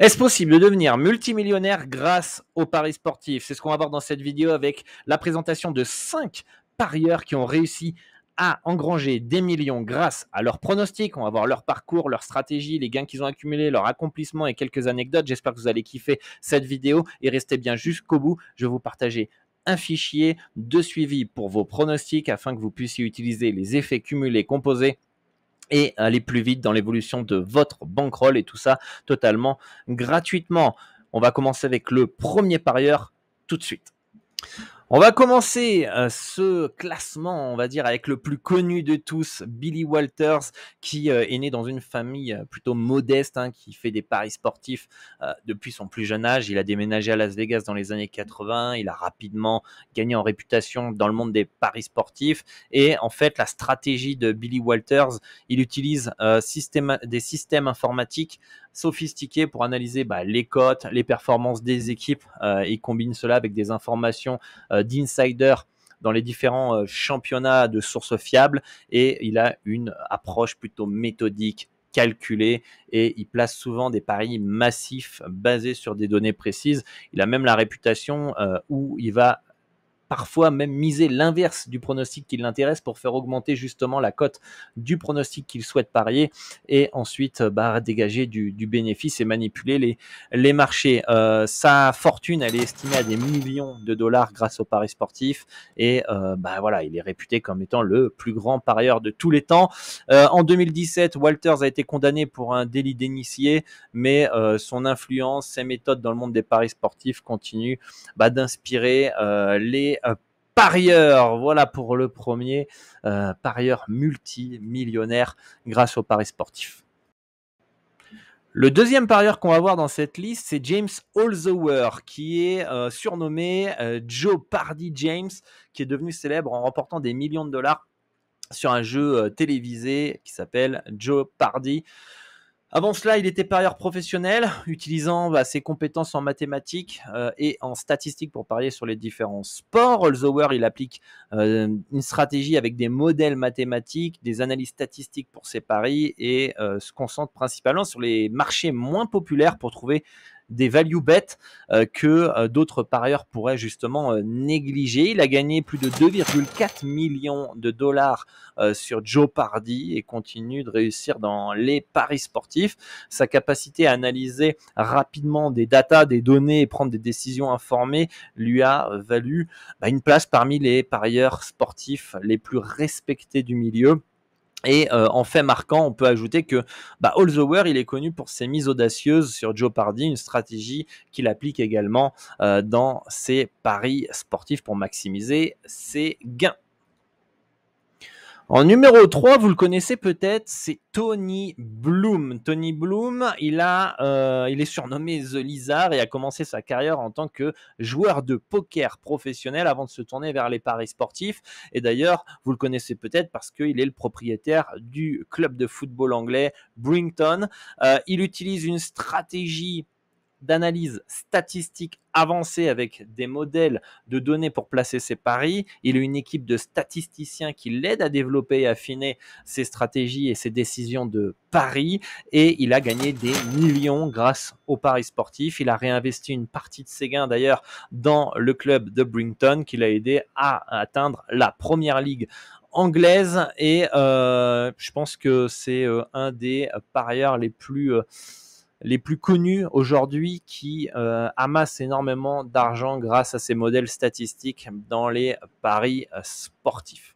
Est-ce possible de devenir multimillionnaire grâce aux paris sportifs C'est ce qu'on va voir dans cette vidéo avec la présentation de 5 parieurs qui ont réussi à engranger des millions grâce à leurs pronostics. On va voir leur parcours, leur stratégie, les gains qu'ils ont accumulés, leur accomplissement et quelques anecdotes. J'espère que vous allez kiffer cette vidéo et restez bien jusqu'au bout. Je vais vous partager un fichier de suivi pour vos pronostics afin que vous puissiez utiliser les effets cumulés composés et aller plus vite dans l'évolution de votre bankroll et tout ça totalement gratuitement. On va commencer avec le premier parieur tout de suite. On va commencer euh, ce classement, on va dire, avec le plus connu de tous, Billy Walters, qui euh, est né dans une famille euh, plutôt modeste, hein, qui fait des paris sportifs depuis son plus jeune âge. Il a déménagé à Las Vegas dans les années 80, il a rapidement gagné en réputation dans le monde des paris sportifs. Et en fait, la stratégie de Billy Walters, il utilise des systèmes informatiques sophistiqués pour analyser bah, les cotes, les performances des équipes. il combine cela avec des informations euh, d'insiders dans les différents euh, championnats de sources fiables et il a une approche plutôt méthodique, calculée et il place souvent des paris massifs basés sur des données précises. Il a même la réputation euh, où il va parfois même miser l'inverse du pronostic qui l'intéresse pour faire augmenter justement la cote du pronostic qu'il souhaite parier et ensuite euh, bah, dégager du, bénéfice et manipuler les, marchés. Euh, sa fortune, elle est estimée à des millions de dollars grâce au paris sportif et euh, bah, voilà, il est réputé comme étant le plus grand parieur de tous les temps. en 2017, Walters a été condamné pour un délit d'initié, mais son influence, ses méthodes dans le monde des paris sportifs continuent bah, d'inspirer les parieur. Voilà pour le premier euh, parieur multimillionnaire grâce au paris sportif. Le deuxième parieur qu'on va voir dans cette liste, c'est James Holzhauer, qui est euh, surnommé euh, Joe Pardy James, qui est devenu célèbre en remportant des millions de dollars sur un jeu télévisé qui s'appelle Joe Pardy. Avant cela, il était parieur professionnel, utilisant bah, ses compétences en mathématiques euh, et en statistiques pour parier sur les différents sports. Holzhauer, il applique euh, une stratégie avec des modèles mathématiques, des analyses statistiques pour ses paris et euh, se concentre principalement sur les marchés moins populaires pour trouver des value bets euh, que euh, d'autres parieurs pourraient justement euh, négliger. Il a gagné plus de 2,4 millions de dollars sur Joe Pardi et continue de réussir dans les paris sportifs. Sa capacité à analyser rapidement des datas, des données et prendre des décisions informées lui a valu bah, une place parmi les parieurs sportifs les plus respectés du milieu. Et euh, en fait marquant, on peut ajouter que bah, Way il est connu pour ses mises audacieuses sur Joe Pardy, une stratégie qu'il applique également euh, dans ses paris sportifs pour maximiser ses gains. En numéro 3, vous le connaissez peut-être, c'est Tony Bloom. Tony Bloom, il, a, euh, il est surnommé The Lizard et a commencé sa carrière en tant que joueur de poker professionnel avant de se tourner vers les paris sportifs. Et d'ailleurs, vous le connaissez peut-être parce qu'il est le propriétaire du club de football anglais Brington. Euh, il utilise une stratégie d'analyse statistique avancée avec des modèles de données pour placer ses paris. Il a une équipe de statisticiens qui l'aide à développer et affiner ses stratégies et ses décisions de paris. Et il a gagné des millions grâce aux paris sportifs. Il a réinvesti une partie de ses gains d'ailleurs dans le club de Brington qui l'a aidé à atteindre la première ligue anglaise et euh, je pense que c'est euh, un des parieurs les plus euh, les plus connus aujourd'hui qui euh, amassent énormément d'argent grâce à ces modèles statistiques dans les paris euh, sportifs.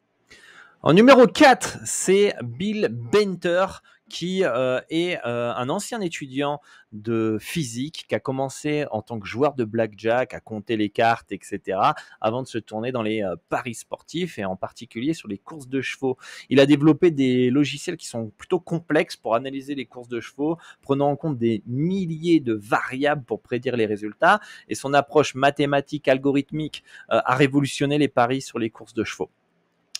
En numéro 4, c'est Bill Benter qui euh, est euh, un ancien étudiant de physique qui a commencé en tant que joueur de blackjack à compter les cartes, etc., avant de se tourner dans les euh, paris sportifs et en particulier sur les courses de chevaux. Il a développé des logiciels qui sont plutôt complexes pour analyser les courses de chevaux, prenant en compte des milliers de variables pour prédire les résultats, et son approche mathématique, algorithmique a révolutionné les paris sur les courses de chevaux.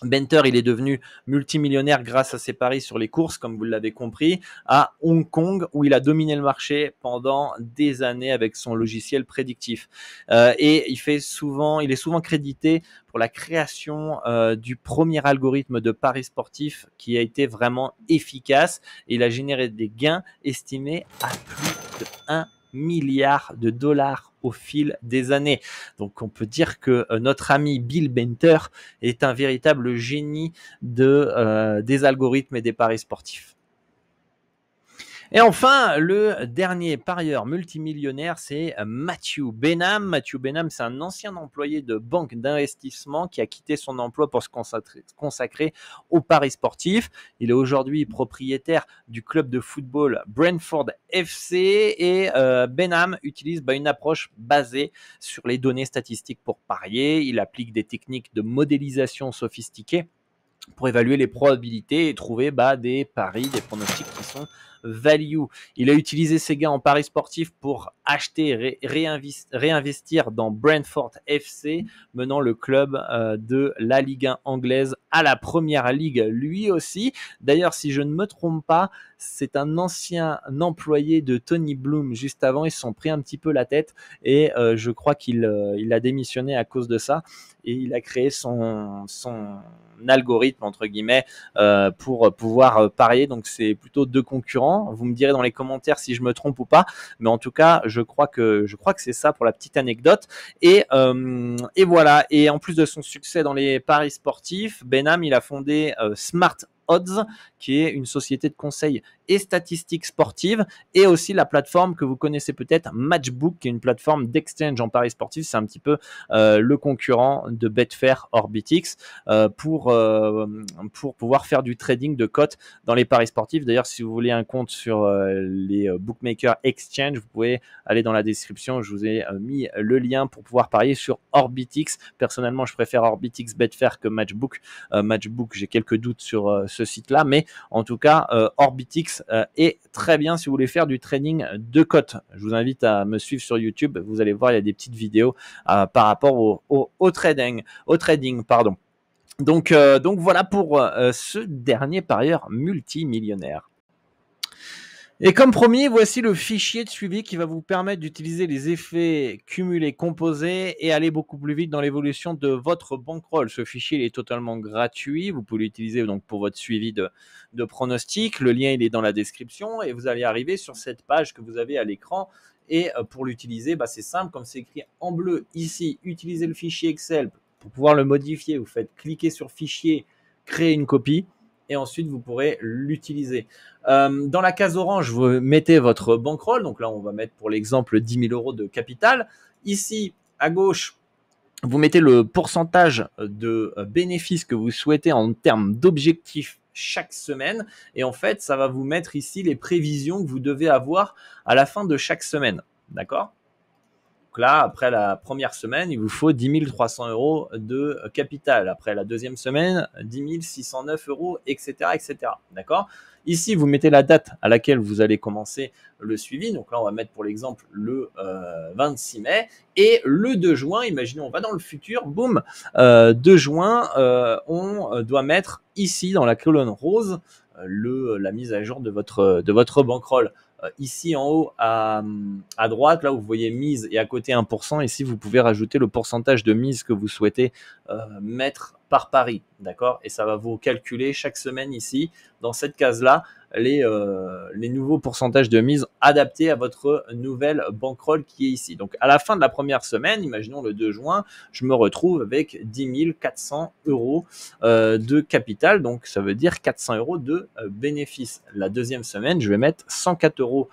Benter, il est devenu multimillionnaire grâce à ses paris sur les courses, comme vous l'avez compris, à Hong Kong, où il a dominé le marché pendant des années avec son logiciel prédictif. Euh, et il fait souvent, il est souvent crédité pour la création euh, du premier algorithme de paris sportif qui a été vraiment efficace. Il a généré des gains estimés à plus de 1 milliards de dollars au fil des années. Donc on peut dire que euh, notre ami Bill Benter est un véritable génie de, euh, des algorithmes et des paris sportifs. Et enfin, le dernier parieur multimillionnaire, c'est Matthew Benham. Matthew Benham, c'est un ancien employé de banque d'investissement qui a quitté son emploi pour se consacrer, au pari sportif. Il est aujourd'hui propriétaire du club de football Brentford FC et euh, Benham utilise bah, une approche basée sur les données statistiques pour parier. Il applique des techniques de modélisation sophistiquées pour évaluer les probabilités et trouver bah, des paris, des pronostics qui sont value. Il a utilisé ses gains en paris sportif pour acheter, réinvestir, dans Brentford FC, menant le club euh, de la Ligue 1 anglaise à la première ligue lui aussi. D'ailleurs, si je ne me trompe pas, c'est un ancien employé de Tony Bloom juste avant. Ils se sont pris un petit peu la tête et euh, je crois qu'il euh, a démissionné à cause de ça et il a créé son, son algorithme entre guillemets pour pouvoir parier. Donc c'est plutôt deux concurrents. Vous me direz dans les commentaires si je me trompe ou pas, mais en tout cas, je crois que je crois que c'est ça pour la petite anecdote. Et, euh, et voilà. Et en plus de son succès dans les paris sportifs, Benham il a fondé euh, Smart Odds, qui est une société de conseil et statistiques sportives, et aussi la plateforme que vous connaissez peut-être, Matchbook, qui est une plateforme d'exchange en paris sportifs, C'est un petit peu euh, le concurrent de Betfair Orbitix euh, pour, euh, pour pouvoir faire du trading de cotes dans les paris sportifs. D'ailleurs, si vous voulez un compte sur les bookmakers Exchange, vous pouvez aller dans la description. Je vous ai mis le lien pour pouvoir parier sur Orbitix. Personnellement, je préfère Orbitix Betfair que Matchbook. Matchbook, j'ai quelques doutes sur ce site-là, mais en tout cas, euh, Orbitix euh, est très bien si vous voulez faire du training de cotes, Je vous invite à me suivre sur YouTube. Vous allez voir, il y a des petites vidéos euh, par rapport au, trading, au trading, pardon. Donc, donc voilà pour ce dernier parieur multimillionnaire. Et comme promis, voici le fichier de suivi qui va vous permettre d'utiliser les effets cumulés, composés et aller beaucoup plus vite dans l'évolution de votre bankroll. Ce fichier est totalement gratuit. Vous pouvez l'utiliser donc pour votre suivi de, pronostics. Le lien est dans la description et vous allez arriver sur cette page que vous avez à l'écran. Et euh, pour l'utiliser, bah, c'est simple, comme c'est écrit en bleu ici, utilisez le fichier Excel pour pouvoir le modifier. Vous faites cliquer sur fichier, créer une copie et ensuite vous pourrez l'utiliser. Euh, dans la case orange, vous mettez votre bankroll. Donc là, on va mettre pour l'exemple 10 000 euros de capital. Ici, à gauche, vous mettez le pourcentage de euh, bénéfices que vous souhaitez en termes d'objectifs chaque semaine. Et en fait, ça va vous mettre ici les prévisions que vous devez avoir à la fin de chaque semaine. D'accord donc là, après la première semaine, il vous faut 10 300 euros de capital. Après la deuxième semaine, 10 609 euros, etc. etc. D'accord Ici, vous mettez la date à laquelle vous allez commencer le suivi. Donc là, on va mettre pour l'exemple le 26 euh, mai. Et le 2 juin, Imaginons, on va dans le futur, boum, 2 euh, juin, euh, on doit mettre ici dans la colonne rose la mise à jour de votre, de votre bankroll. Euh, ici en haut à, à, droite, là où vous voyez mise et à côté 1%, ici vous pouvez rajouter le pourcentage de mise que vous souhaitez euh, mettre par pari, d'accord Et ça va vous calculer chaque semaine ici, dans cette case-là, euh, les, nouveaux pourcentages de mise adaptés à votre nouvelle bankroll qui est ici. Donc à la fin de la première semaine, imaginons le 2 juin, je me retrouve avec 10 400 euros euh, de capital, donc ça veut dire 400 euros de euh, bénéfice. La deuxième semaine, je vais mettre 104 euros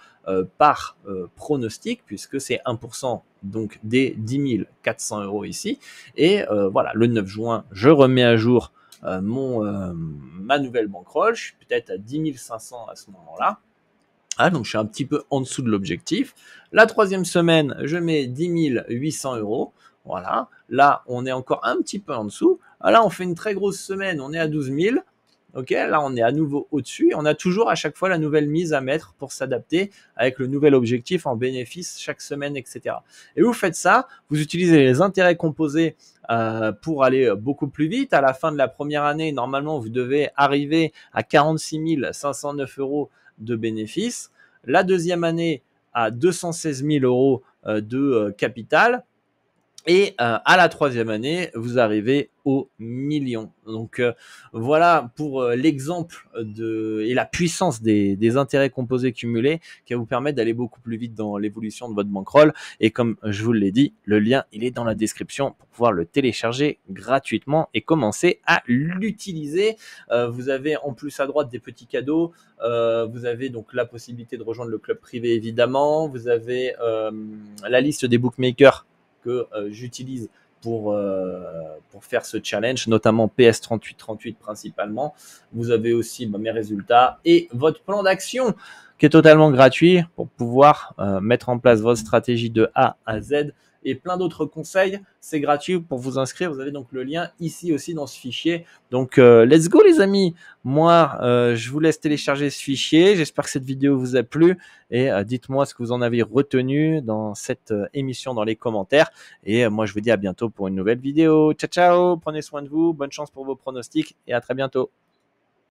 par pronostic, puisque c'est 1% donc des 10 400 euros ici. Et voilà, le 9 juin, je remets à jour euh, mon, euh, ma nouvelle bankroll. Je peut-être à 10 500 à ce moment-là. Ah, donc je suis un petit peu en dessous de l'objectif. La troisième semaine, je mets 10 800 euros. Voilà. Là, on est encore un petit peu en dessous. Ah, là, on fait une très grosse semaine. On est à 12 000. Ok, là on est à nouveau au-dessus on a toujours à chaque fois la nouvelle mise à mettre pour s'adapter avec le nouvel objectif en bénéfice chaque semaine, etc. Et vous faites ça, vous utilisez les intérêts composés euh, pour aller euh, beaucoup plus vite. À la fin de la première année, normalement vous devez arriver à 46 509 euros de bénéfices. La deuxième année à 216 000 euros euh, de capital et euh, à la troisième année, vous arrivez au million. Donc euh, voilà pour euh, l'exemple de et la puissance des, intérêts composés cumulés qui va vous permettre d'aller beaucoup plus vite dans l'évolution de votre bankroll. Et comme je vous l'ai dit, le lien il est dans la description pour pouvoir le télécharger gratuitement et commencer à l'utiliser. vous avez en plus à droite des petits cadeaux. vous avez donc la possibilité de rejoindre le club privé évidemment. Vous avez la liste des bookmakers que euh, j'utilise pour, euh, pour faire ce challenge, notamment PS3838 principalement. Vous avez aussi bah, mes résultats et votre plan d'action qui est totalement gratuit pour pouvoir euh, mettre en place votre stratégie de A à Z et plein d'autres conseils. C'est gratuit pour vous inscrire. Vous avez donc le lien ici aussi dans ce fichier. Donc, euh, let's go les amis. Moi, euh, je vous laisse télécharger ce fichier. J'espère que cette vidéo vous a plu et euh, dites-moi ce que vous en avez retenu dans cette émission dans les commentaires. Et moi, je vous dis à bientôt pour une nouvelle vidéo. Ciao, ciao. Prenez soin de vous. Bonne chance pour vos pronostics et à très bientôt.